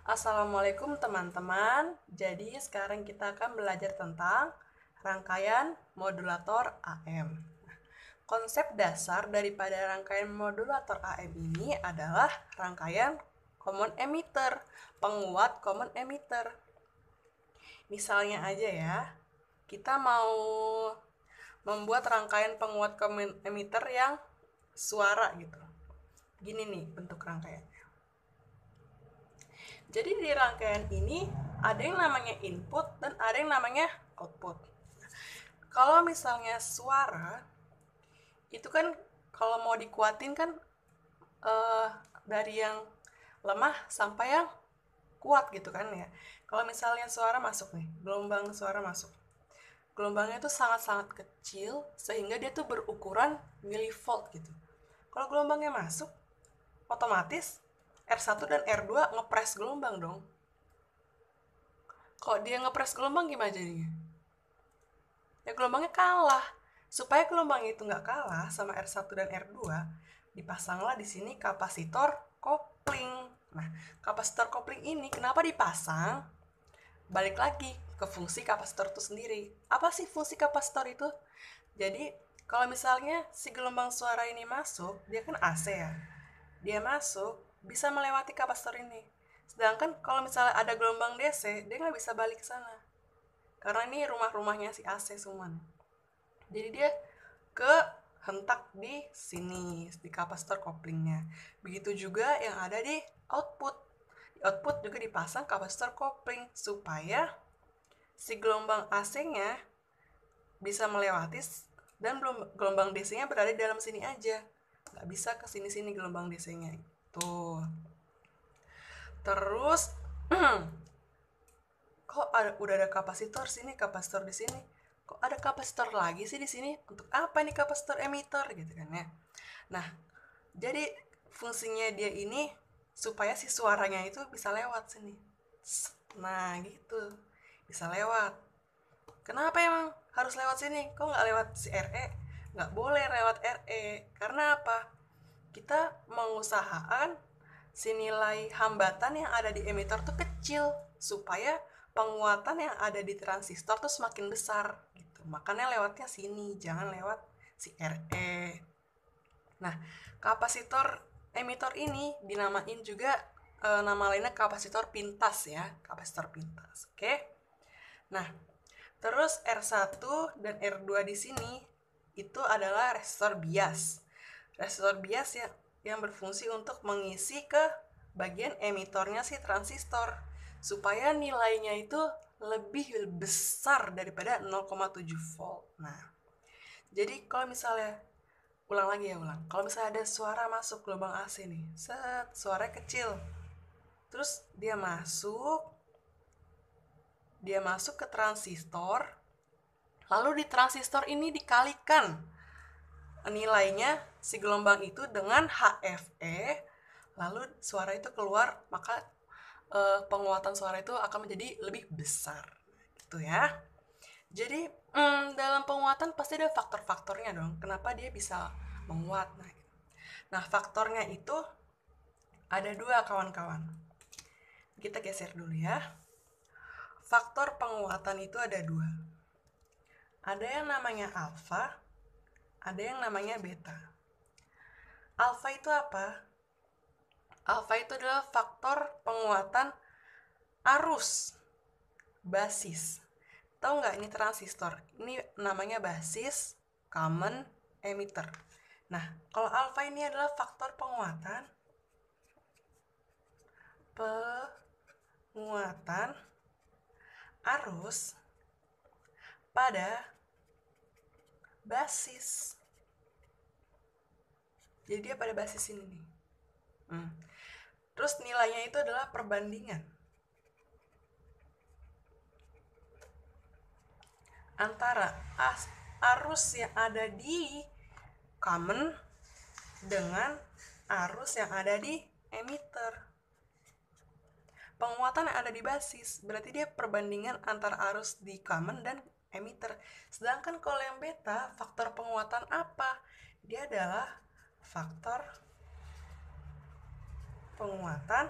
Assalamualaikum teman-teman. Jadi sekarang kita akan belajar tentang rangkaian modulator AM. Nah, konsep dasar daripada rangkaian modulator AM ini adalah rangkaian common emitter, penguat common emitter. Misalnya aja ya, kita mau membuat rangkaian penguat common emitter yang suara gitu. Gini nih bentuk rangkaian. Jadi di rangkaian ini ada yang namanya input dan ada yang namanya output. Kalau misalnya suara itu kan kalau mau dikuatin kan uh, dari yang lemah sampai yang kuat gitu kan ya. Kalau misalnya suara masuk nih, gelombang suara masuk. Gelombangnya itu sangat-sangat kecil sehingga dia tuh berukuran milivolt gitu. Kalau gelombangnya masuk, otomatis R1 dan R2 ngepres gelombang dong. Kok dia ngepres gelombang gimana jadinya? Ya gelombangnya kalah. Supaya gelombang itu nggak kalah sama R1 dan R2, dipasanglah di sini kapasitor kopling. Nah, kapasitor kopling ini kenapa dipasang? Balik lagi ke fungsi kapasitor itu sendiri. Apa sih fungsi kapasitor itu? Jadi, kalau misalnya si gelombang suara ini masuk, dia kan AC ya. Dia masuk, bisa melewati kapasitor ini. Sedangkan kalau misalnya ada gelombang DC, dia nggak bisa balik ke sana. Karena ini rumah-rumahnya si AC Suman. Jadi dia ke hentak di sini, di kapasitor koplingnya. Begitu juga yang ada di output. Di output juga dipasang kapasitor kopling supaya si gelombang AC-nya bisa melewati dan gelombang DC-nya berada di dalam sini aja. Nggak bisa ke sini-sini gelombang DC-nya. Tuh. Terus kok ada, udah ada kapasitor sini, kapasitor di sini. Kok ada kapasitor lagi sih di sini? Untuk apa nih kapasitor emitter gitu kan ya. Nah, jadi fungsinya dia ini supaya si suaranya itu bisa lewat sini. Nah, gitu. Bisa lewat. Kenapa emang harus lewat sini? Kok nggak lewat si RE? Nggak boleh lewat RE. Karena apa? kita mengusahakan si nilai hambatan yang ada di emitor tuh kecil supaya penguatan yang ada di transistor tuh semakin besar gitu. Makanya lewatnya sini, jangan lewat si RE. Nah, kapasitor emitor ini dinamain juga e, nama lainnya kapasitor pintas ya, kapasitor pintas. Oke. Nah, terus R1 dan R2 di sini itu adalah resistor bias resistor bias ya yang berfungsi untuk mengisi ke bagian emitornya si transistor supaya nilainya itu lebih besar daripada 0,7 volt. Nah, jadi kalau misalnya ulang lagi ya ulang. Kalau misalnya ada suara masuk lubang AC nih, set suara kecil. Terus dia masuk dia masuk ke transistor. Lalu di transistor ini dikalikan nilainya si gelombang itu dengan HFE lalu suara itu keluar maka uh, penguatan suara itu akan menjadi lebih besar gitu ya jadi mm, dalam penguatan pasti ada faktor-faktornya dong kenapa dia bisa menguat nah, gitu. nah faktornya itu ada dua kawan-kawan kita geser dulu ya faktor penguatan itu ada dua ada yang namanya alfa ada yang namanya beta. Alfa itu apa? Alfa itu adalah faktor penguatan arus basis. Tahu nggak ini transistor? Ini namanya basis, common, emitter. Nah, kalau alfa ini adalah faktor penguatan penguatan arus pada basis. Jadi dia pada basis ini Hmm. Terus nilainya itu adalah perbandingan antara arus yang ada di common dengan arus yang ada di emitter. Penguatan yang ada di basis berarti dia perbandingan antara arus di common dan emitter. Sedangkan kalau yang beta, faktor penguatan apa? Dia adalah faktor penguatan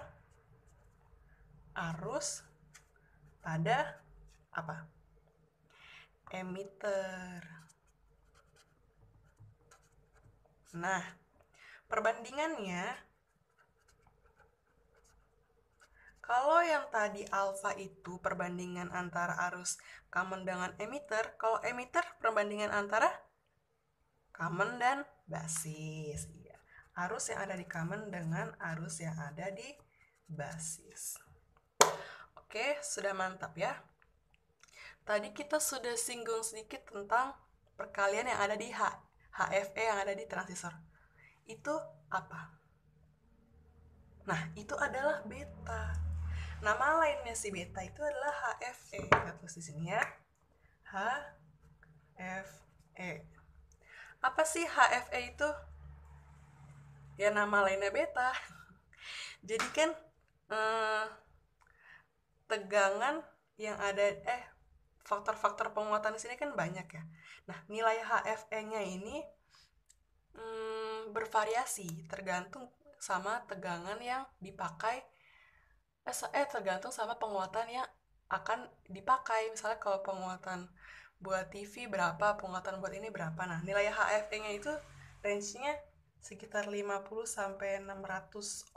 arus pada apa? Emitter. Nah, perbandingannya Kalau yang tadi alfa itu perbandingan antara arus common dengan emitter, kalau emitter perbandingan antara common dan basis. Iya. Arus yang ada di common dengan arus yang ada di basis. Oke, sudah mantap ya. Tadi kita sudah singgung sedikit tentang perkalian yang ada di H, HFE yang ada di transistor. Itu apa? Nah, itu adalah beta. Nama lainnya si beta itu adalah HFE. Kita tulis di sini ya. HFE. Apa sih HFE itu? Ya nama lainnya beta. Jadi kan eh, tegangan yang ada eh faktor-faktor penguatan di sini kan banyak ya. Nah, nilai HFE-nya ini hmm, bervariasi tergantung sama tegangan yang dipakai Eh, eh tergantung sama penguatan yang akan dipakai misalnya kalau penguatan buat TV berapa penguatan buat ini berapa nah nilai HFE-nya itu range-nya sekitar 50 sampai 600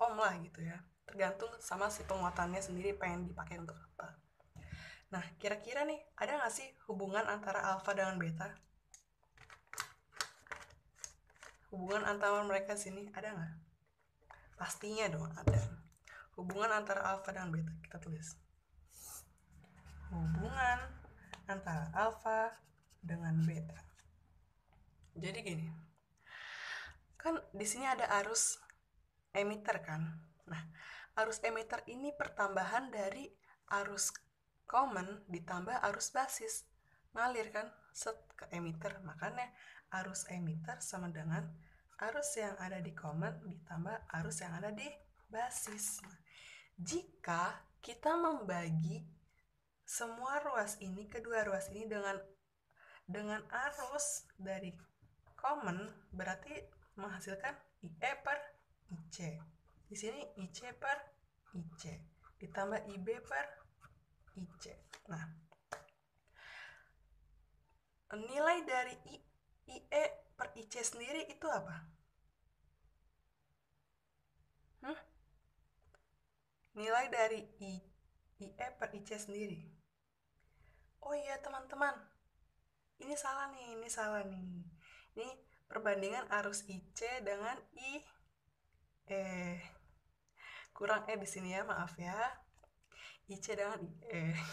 ohm lah gitu ya tergantung sama si penguatannya sendiri pengen dipakai untuk apa nah kira-kira nih ada nggak sih hubungan antara alpha dengan beta hubungan antara mereka sini ada nggak pastinya dong ada hubungan antara alfa dan beta kita tulis hubungan antara alfa dengan beta jadi gini kan di sini ada arus emitter kan nah arus emitter ini pertambahan dari arus common ditambah arus basis ngalir kan set ke emitter makanya arus emitter sama dengan arus yang ada di common ditambah arus yang ada di basis. Nah, jika kita membagi semua ruas ini kedua ruas ini dengan dengan arus dari common berarti menghasilkan IE per IC. Di sini IC per IC ditambah IB per IC. Nah, nilai dari I, IE per IC sendiri itu apa? Hmm? nilai dari I, IE per IC sendiri. Oh iya teman-teman, ini salah nih, ini salah nih. Ini perbandingan arus IC dengan I eh kurang E di sini ya, maaf ya. IC dengan IE.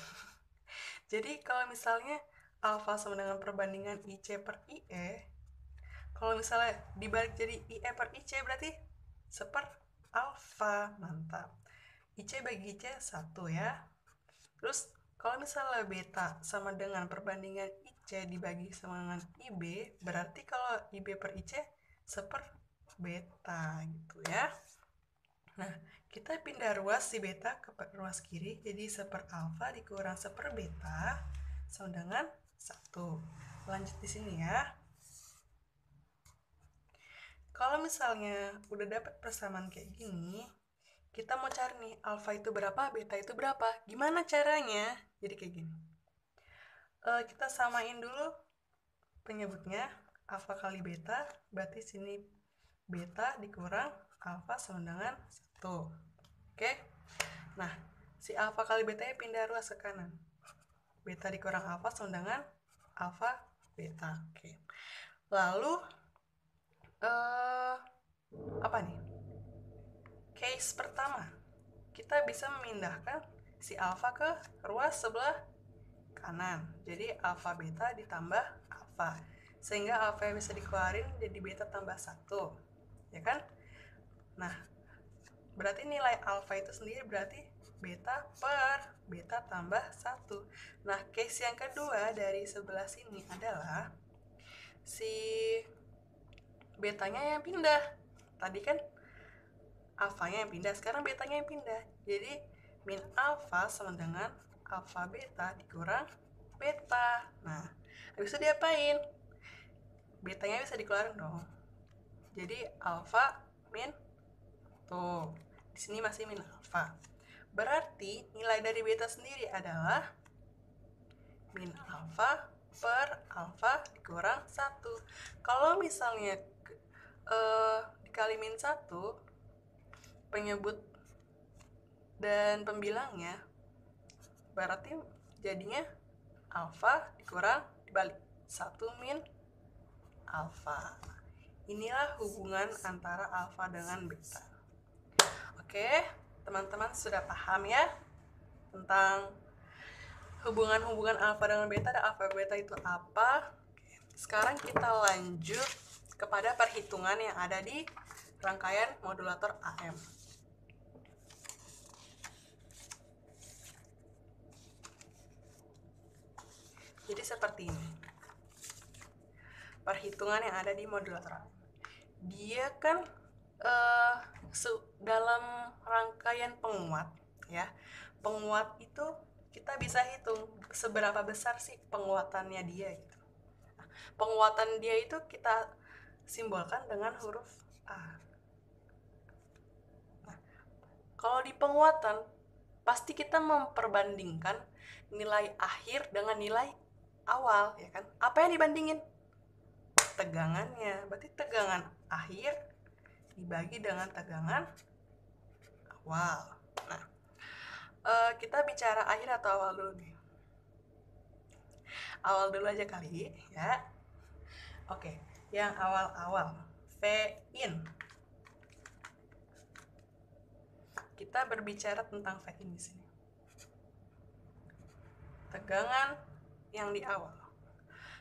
Jadi kalau misalnya alfa sama dengan perbandingan IC per IE, kalau misalnya dibalik jadi IE per IC berarti seper alfa. Mantap. IC bagi IC satu ya. Terus kalau misalnya beta sama dengan perbandingan IC dibagi sama dengan IB, berarti kalau IB per IC seper beta gitu ya. Nah, kita pindah ruas si beta ke ruas kiri, jadi seper alfa dikurang seper beta sama dengan 1. Lanjut di sini ya. Kalau misalnya udah dapat persamaan kayak gini, kita mau cari nih alfa itu berapa, beta itu berapa. Gimana caranya? Jadi kayak gini. E, kita samain dulu penyebutnya alfa kali beta, berarti sini beta dikurang alfa sama dengan 1. Oke. Nah, si alfa kali beta ya pindah ruas ke kanan. Beta dikurang alfa sama dengan alfa beta. Oke. Lalu eh apa nih? Case pertama, kita bisa memindahkan si alfa ke ruas sebelah kanan. Jadi alfa beta ditambah alfa. Sehingga alfa yang bisa dikeluarin jadi beta tambah satu, Ya kan? Nah, berarti nilai alfa itu sendiri berarti beta per beta tambah satu. Nah, case yang kedua dari sebelah sini adalah si betanya yang pindah. Tadi kan alfanya yang pindah sekarang betanya yang pindah jadi min alfa sama dengan alfa beta dikurang beta nah habis itu diapain betanya bisa dikeluarin dong jadi alfa min tuh di sini masih min alfa berarti nilai dari beta sendiri adalah min alfa per alfa dikurang satu kalau misalnya eh, dikali min satu penyebut dan pembilangnya berarti jadinya alfa dikurang dibalik satu min alfa inilah hubungan antara alfa dengan beta oke teman-teman sudah paham ya tentang hubungan-hubungan alfa dengan beta dan alfa beta itu apa sekarang kita lanjut kepada perhitungan yang ada di rangkaian modulator AM. Jadi seperti ini. Perhitungan yang ada di modul lateral. Dia kan uh, dalam rangkaian penguat ya. Penguat itu kita bisa hitung seberapa besar sih penguatannya dia itu nah, penguatan dia itu kita simbolkan dengan huruf A. Nah, kalau di penguatan pasti kita memperbandingkan nilai akhir dengan nilai awal ya kan apa yang dibandingin tegangannya berarti tegangan akhir dibagi dengan tegangan awal nah eh, kita bicara akhir atau awal dulu nih awal dulu aja kali ya oke yang awal-awal V in kita berbicara tentang V in di sini tegangan yang di awal.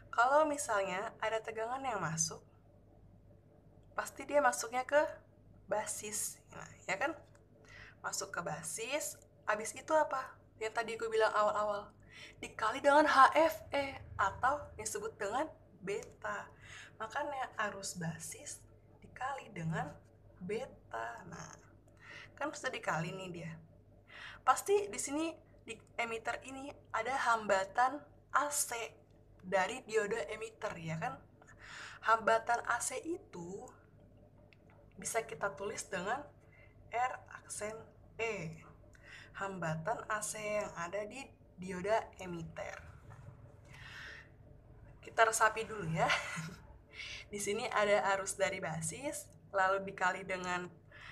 Kalau misalnya ada tegangan yang masuk, pasti dia masuknya ke basis, nah, ya kan? Masuk ke basis, abis itu apa? Yang tadi gue bilang awal-awal, dikali dengan HFE atau yang disebut dengan beta. Makanya arus basis dikali dengan beta. Nah, kan sudah dikali nih dia. Pasti di sini di emitter ini ada hambatan AC dari dioda emitter ya kan hambatan AC itu bisa kita tulis dengan R aksen E hambatan AC yang ada di dioda emitter kita resapi dulu ya di sini ada arus dari basis lalu dikali dengan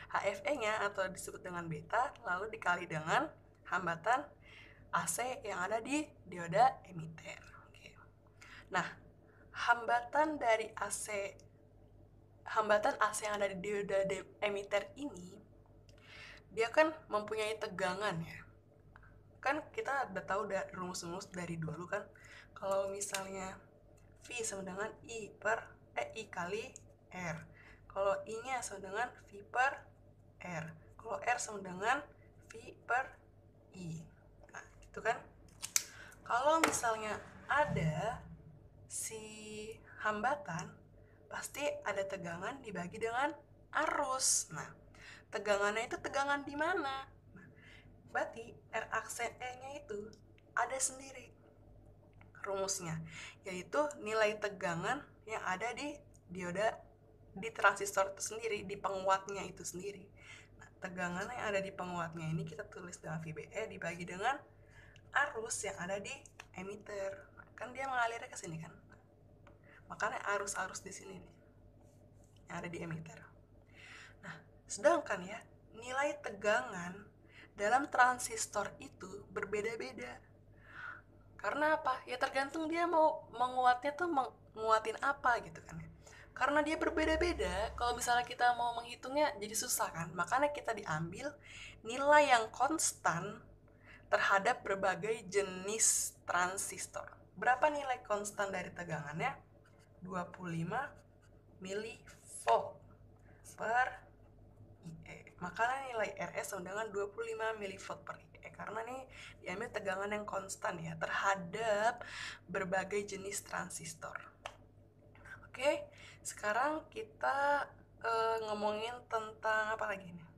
HFE-nya atau disebut dengan beta lalu dikali dengan hambatan AC yang ada di dioda emiter. Oke. Nah, hambatan dari AC hambatan AC yang ada di dioda emiter ini dia kan mempunyai tegangan ya. Kan kita udah tahu udah rumus-rumus dari dulu kan kalau misalnya V sama dengan I per eh I kali R. Kalau I-nya sama dengan V per R. Kalau R sama dengan V per I gitu kan kalau misalnya ada si hambatan pasti ada tegangan dibagi dengan arus nah tegangannya itu tegangan di mana nah, berarti r aksen e nya itu ada sendiri rumusnya yaitu nilai tegangan yang ada di dioda di transistor itu sendiri di penguatnya itu sendiri nah, tegangan yang ada di penguatnya ini kita tulis dengan VBE dibagi dengan arus yang ada di emitter kan dia mengalir ke sini kan makanya arus-arus di sini nih yang ada di emitter nah sedangkan ya nilai tegangan dalam transistor itu berbeda-beda karena apa ya tergantung dia mau menguatnya tuh menguatin apa gitu kan ya. karena dia berbeda-beda kalau misalnya kita mau menghitungnya jadi susah kan makanya kita diambil nilai yang konstan terhadap berbagai jenis transistor. Berapa nilai konstan dari tegangannya? 25 milivolt per IE. Makanya nilai RS sama dengan 25 milivolt per IE karena nih diambil tegangan yang konstan ya terhadap berbagai jenis transistor. Oke, sekarang kita uh, ngomongin tentang apa lagi nih?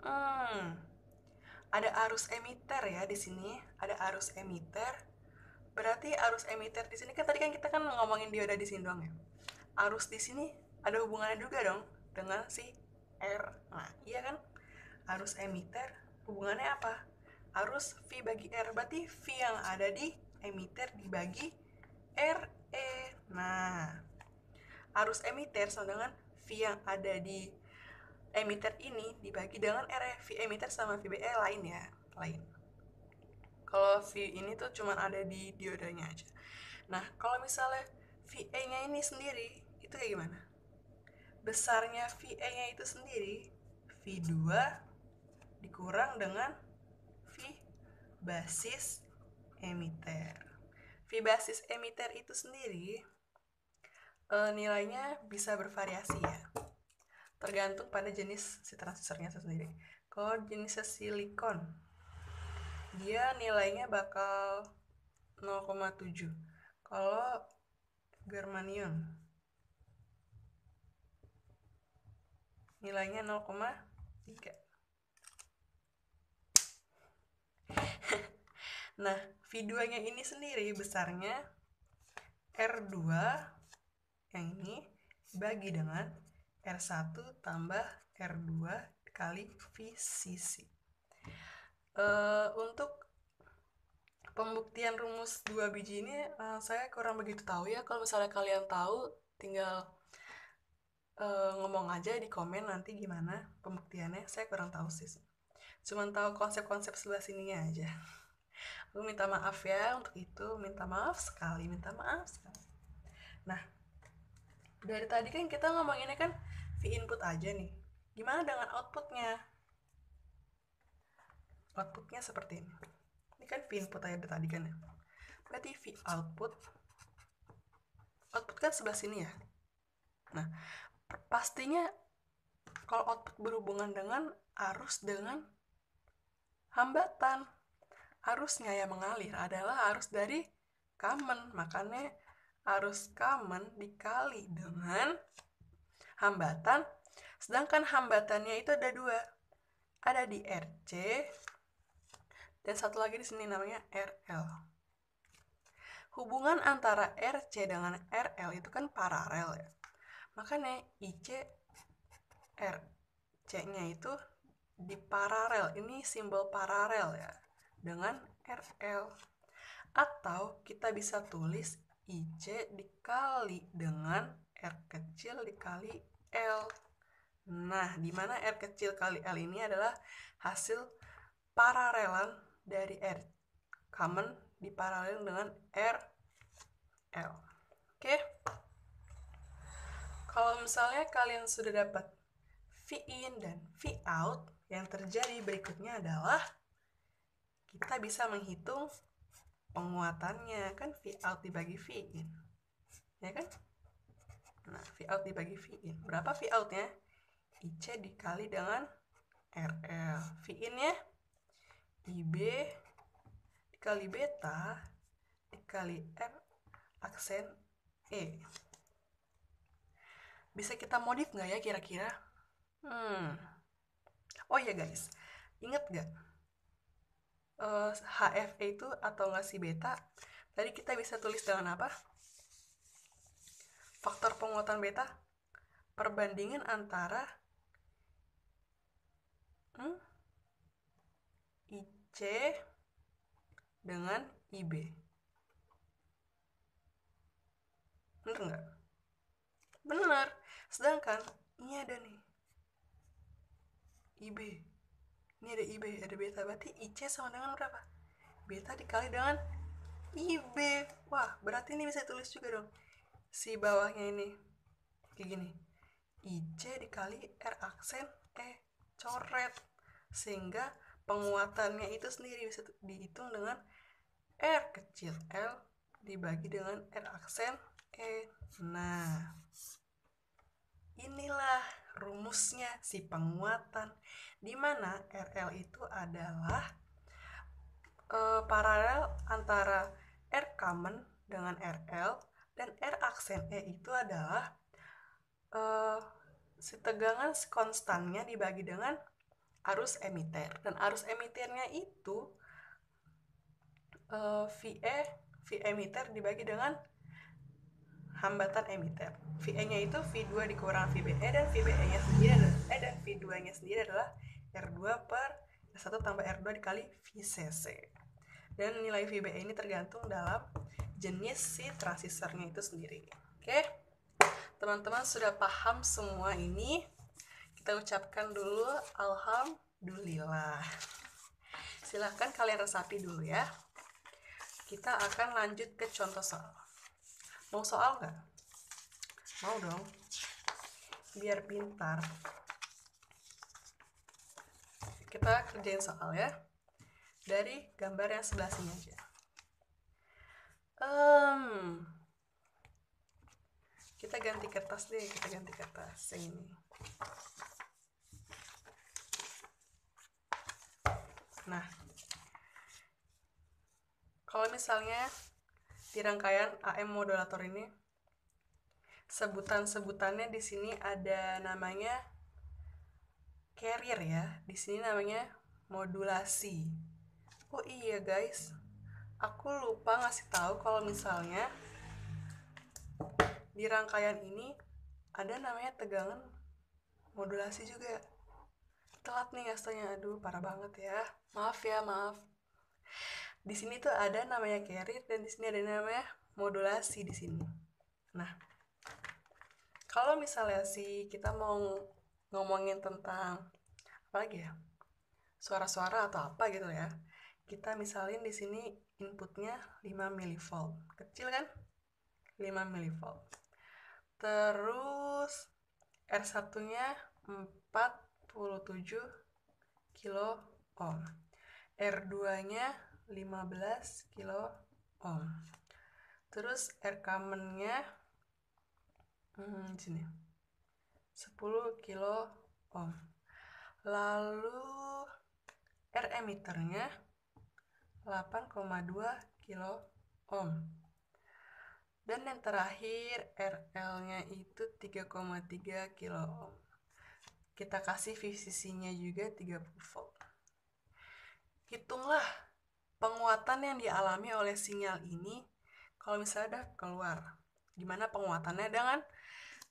Hmm, ada arus emitter ya di sini, ada arus emitter Berarti arus emitter di sini kan tadi kan kita kan ngomongin dioda di sini doang ya. Arus di sini ada hubungannya juga dong dengan si R. Nah, iya kan? Arus emitter hubungannya apa? Arus V bagi R. Berarti V yang ada di emitter dibagi R E Nah, arus emitter sama dengan V yang ada di emitter ini dibagi dengan RFV e, emitter sama VBE lainnya lain kalau V ini tuh cuma ada di diodanya aja nah kalau misalnya VA nya ini sendiri itu kayak gimana besarnya VA nya itu sendiri V2 dikurang dengan V basis emiter V basis emiter itu sendiri e, nilainya bisa bervariasi ya tergantung pada jenis si transisternya sendiri. Kalau jenis silikon, dia nilainya bakal 0,7. Kalau germanium, nilainya 0,3. Nah, v nya ini sendiri besarnya R2 yang ini bagi dengan R1 tambah R2 kali VCC. Uh, eh, untuk pembuktian rumus dua biji ini uh, saya kurang begitu tahu ya. Kalau misalnya kalian tahu, tinggal uh, ngomong aja di komen nanti gimana pembuktiannya. Saya kurang tahu sih. Cuman tahu konsep-konsep sebelah sininya aja. Aku minta maaf ya untuk itu. Minta maaf sekali, minta maaf sekali. Nah, dari tadi kan kita ngomonginnya kan v input aja nih gimana dengan outputnya outputnya seperti ini ini kan v input aja dari tadi kan ya berarti v output output kan sebelah sini ya nah pastinya kalau output berhubungan dengan arus dengan hambatan arusnya yang mengalir adalah arus dari common makanya arus common dikali dengan hambatan. Sedangkan hambatannya itu ada dua. Ada di RC dan satu lagi di sini namanya RL. Hubungan antara RC dengan RL itu kan paralel ya. Makanya IC RC-nya itu di paralel. Ini simbol paralel ya dengan RL. Atau kita bisa tulis IC dikali dengan R kecil dikali L. Nah, di mana R kecil kali L ini adalah hasil paralelan dari R common diparalel dengan R L. Oke. Okay? Kalau misalnya kalian sudah dapat V in dan V out, yang terjadi berikutnya adalah kita bisa menghitung penguatannya kan v out dibagi v in ya kan nah v out dibagi v in berapa v outnya IC dikali dengan RL v innya IB dikali beta dikali r aksen E bisa kita modif nggak ya kira-kira hmm oh ya guys inget nggak uh, itu atau nggak si beta tadi kita bisa tulis dengan apa faktor penguatan beta perbandingan antara hmm, IC dengan IB bener nggak bener sedangkan ini ada nih IB ini ada IB ada beta berarti IC sama dengan berapa beta dikali dengan IB wah berarti ini bisa tulis juga dong si bawahnya ini kayak gini IC dikali R aksen E coret sehingga penguatannya itu sendiri bisa dihitung dengan R kecil L dibagi dengan R aksen E nah inilah rumusnya, si penguatan, di mana RL itu adalah e, paralel antara R common dengan RL dan R aksen E itu adalah e, eh, setegangan konstannya dibagi dengan arus emiter dan arus emiternya itu eh, e, VE V e emiter dibagi dengan hambatan emiter. VE-nya itu V2 dikurang VBE dan VBE-nya sendiri adalah eh, dan V2-nya sendiri adalah R2 per R1 tambah R2 dikali VCC. Dan nilai VBE ini tergantung dalam jenis si transistornya itu sendiri. Oke. Teman-teman sudah paham semua ini? Kita ucapkan dulu alhamdulillah. Silahkan kalian resapi dulu ya. Kita akan lanjut ke contoh soal mau soal nggak mau dong biar pintar kita kerjain soal ya dari gambar yang sebelah sini aja um, kita ganti kertas deh kita ganti kertas yang ini nah kalau misalnya di rangkaian AM modulator ini sebutan-sebutannya di sini ada namanya carrier ya. Di sini namanya modulasi. Oh iya guys, aku lupa ngasih tahu kalau misalnya di rangkaian ini ada namanya tegangan modulasi juga. Telat nih ngasihnya, aduh parah banget ya. Maaf ya, maaf di sini tuh ada namanya carrier dan di sini ada namanya modulasi di sini. Nah, kalau misalnya si kita mau ngomongin tentang apa lagi ya? suara-suara atau apa gitu ya. Kita misalin di sini inputnya 5 volt, Kecil kan? 5 volt. Terus R1-nya 47 kilo ohm. R2-nya 15 kilo ohm terus rekamannya hmm, sini 10 kilo ohm lalu R emitternya 8,2 kilo ohm dan yang terakhir RL-nya itu 3,3 kilo ohm kita kasih VCC-nya juga 30 volt hitunglah penguatan yang dialami oleh sinyal ini kalau misalnya udah keluar gimana penguatannya dengan kan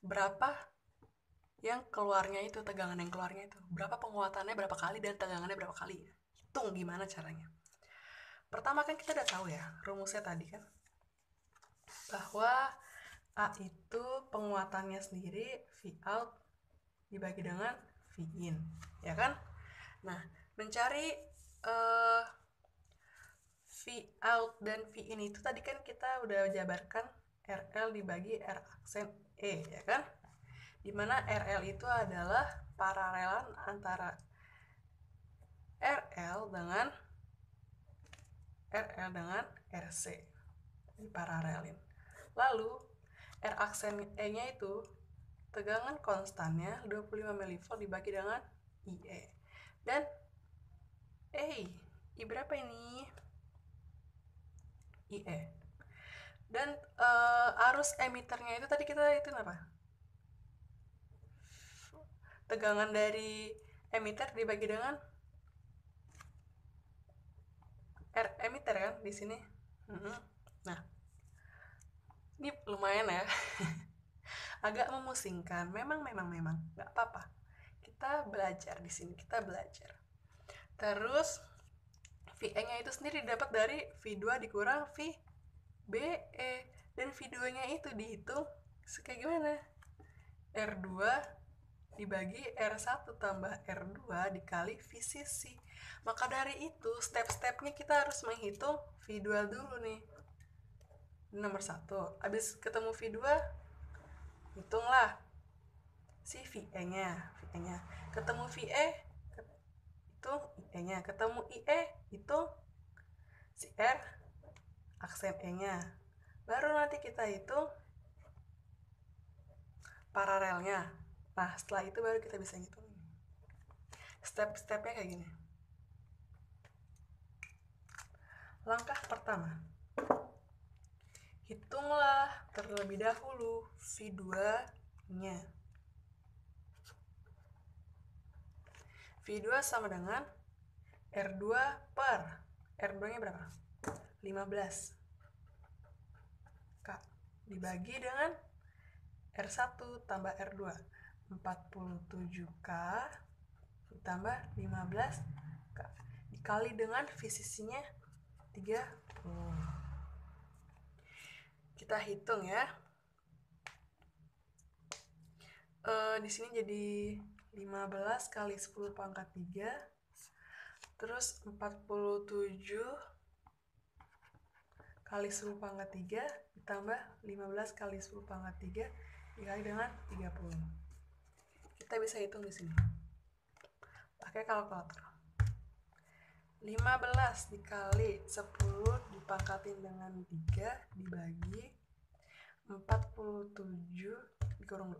berapa yang keluarnya itu tegangan yang keluarnya itu berapa penguatannya berapa kali dan tegangannya berapa kali hitung gimana caranya pertama kan kita udah tahu ya rumusnya tadi kan bahwa A itu penguatannya sendiri V out dibagi dengan V in ya kan nah mencari uh, V out dan V in itu tadi kan kita udah jabarkan RL dibagi R aksen E ya kan dimana RL itu adalah paralelan antara RL dengan RL dengan RC diparalelin lalu R aksen E nya itu tegangan konstannya 25 mV dibagi dengan IE dan E I berapa ini IE dan uh, arus emiternya itu tadi kita itu apa tegangan dari emiter dibagi dengan R emiter kan di sini nah ini lumayan ya agak memusingkan memang memang memang nggak apa-apa kita belajar di sini kita belajar terus V-nya itu sendiri didapat dari V2 dikurang V BE dan V2-nya itu dihitung kayak gimana? R2 dibagi R1 tambah R2 dikali VCC. Maka dari itu, step-stepnya kita harus menghitung V2 dulu nih. Nomor 1. Habis ketemu V2, hitunglah si VE-nya. VE-nya. Ketemu VE, itu E-nya. Ketemu IE, itu si R, aksen E-nya. Baru nanti kita hitung paralelnya. Nah, setelah itu baru kita bisa ngitung. Step-stepnya kayak gini. Langkah pertama. Hitunglah terlebih dahulu V2-nya. V2 sama dengan R2 per R2-nya berapa? 15. K dibagi dengan R1 tambah R2. 47K ditambah 15K dikali dengan visisinya 30. Kita hitung ya. Uh, di sini jadi 15 kali 10 pangkat 3 terus 47 kali 10 pangkat 3 ditambah 15 kali 10 pangkat 3 dikali dengan 30 kita bisa hitung di sini pakai kalkulator 15 dikali 10 dipangkatin dengan 3 dibagi 47 dikurung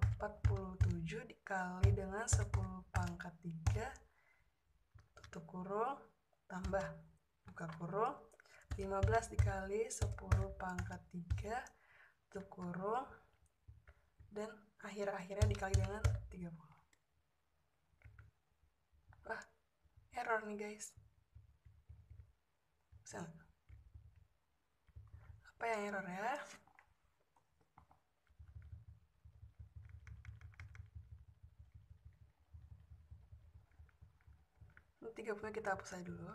47 dikali dengan 10 pangkat 3 tutup kurung tambah buka kurung 15 dikali 10 pangkat 3 tutup kurung dan akhir-akhirnya dikali dengan 30 wah error nih guys Bisa apa yang error ya 30 kita hapus aja dulu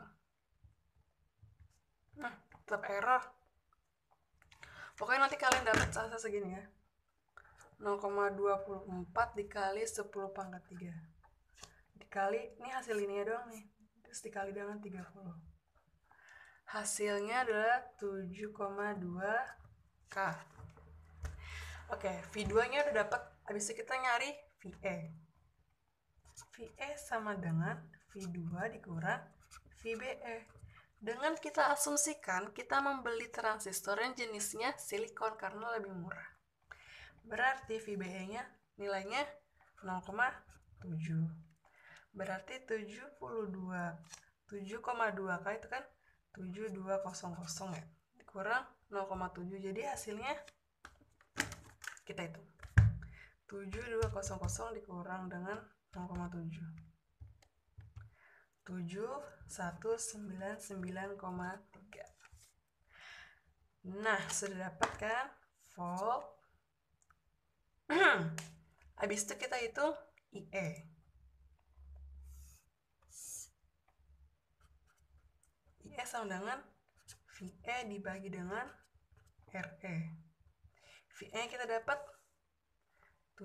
nah tetap error pokoknya nanti kalian dapat salah segini ya 0,24 dikali 10 pangkat 3 dikali ini hasil ini ya doang nih terus dikali dengan 30 hasilnya adalah 7,2 K oke V2 nya udah dapat habis itu kita nyari VE VE sama dengan V2 dikurang VBE. Eh. Dengan kita asumsikan kita membeli transistor yang jenisnya silikon karena lebih murah. Berarti VBE-nya nilainya 0,7. Berarti 72. 7,2 kali itu kan 7200 ya. Dikurang 0,7 jadi hasilnya kita itu 7200 dikurang dengan 0,7. 7199,3 nah sudah dapat kan volt habis itu kita hitung IE IE sama dengan VE dibagi dengan RE VE kita dapat 7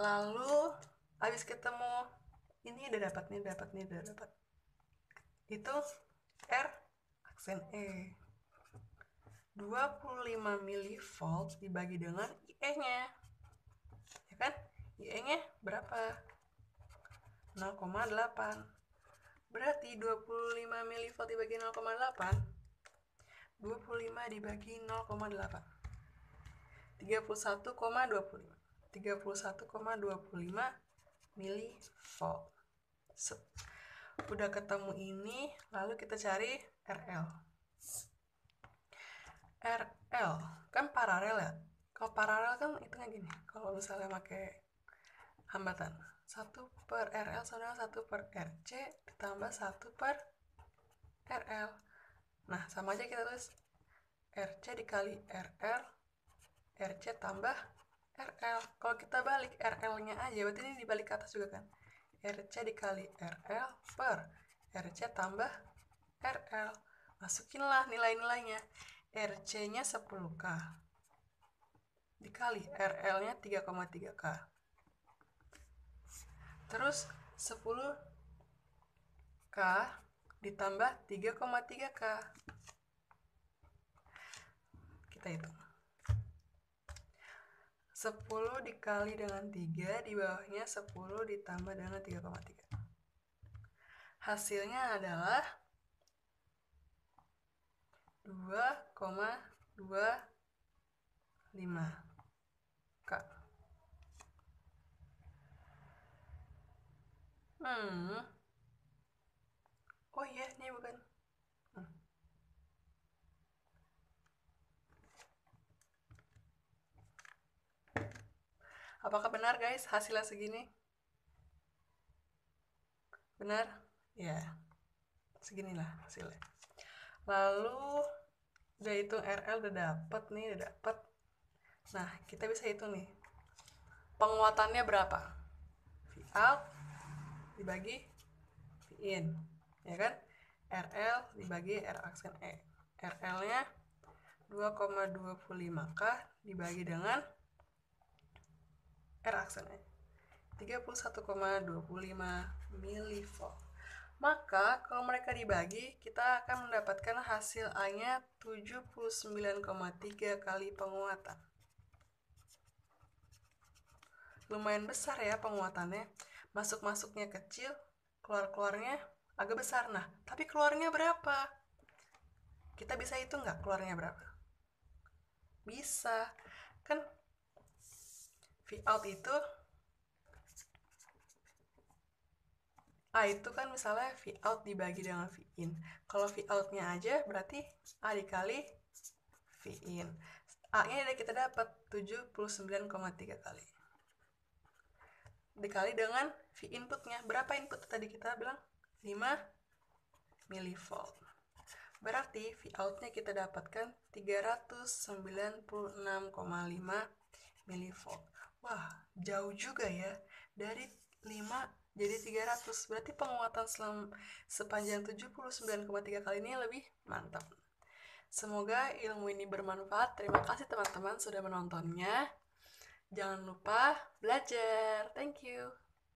lalu habis ketemu ini udah dapat nih dapat nih udah dapat itu R aksen E 25 milivolt dibagi dengan IE nya ya kan IE nya berapa 0,8 berarti 25 milivolt dibagi 0,8 25 dibagi 0,8 31,25 31,25 mili Set. Udah ketemu ini, lalu kita cari RL. RL kan paralel ya. Kalau paralel kan hitungnya gini. Kalau misalnya pakai hambatan 1 per RL sama 1 per RC ditambah 1 per RL. Nah, sama aja kita tulis RC dikali RL, RC tambah RL kalau kita balik RL-nya aja berarti ini dibalik ke atas juga kan RC dikali RL per RC tambah RL masukinlah nilai-nilainya RC-nya 10K dikali RL-nya 3,3K terus 10K ditambah 3,3K kita hitung 10 dikali dengan 3, di bawahnya 10 ditambah dengan 3,3. Hasilnya adalah 2,25 K. Hmm. Oh iya, ini bukan. Apakah benar guys hasilnya segini? Benar? Ya. Yeah. Seginilah hasilnya. Lalu udah hitung RL udah dapet nih, udah dapet. Nah, kita bisa hitung nih. Penguatannya berapa? V out dibagi V in. Ya kan? RL dibagi R aksen E. RL-nya 2,25K dibagi dengan R aksennya 31,25 milivolt maka kalau mereka dibagi kita akan mendapatkan hasil A nya 79,3 kali penguatan lumayan besar ya penguatannya masuk-masuknya kecil keluar-keluarnya agak besar nah tapi keluarnya berapa kita bisa hitung nggak keluarnya berapa bisa kan out itu A itu kan misalnya V out dibagi dengan V in. Kalau V out-nya aja berarti A dikali V in. A-nya dari kita dapat 79,3 kali. Dikali dengan V inputnya. Berapa input tadi kita bilang? 5 volt Berarti V out-nya kita dapatkan 396,5 volt Wah, jauh juga ya. Dari 5 jadi 300. Berarti penguatan selam, sepanjang 79,3 kali ini lebih mantap. Semoga ilmu ini bermanfaat. Terima kasih teman-teman sudah menontonnya. Jangan lupa belajar. Thank you.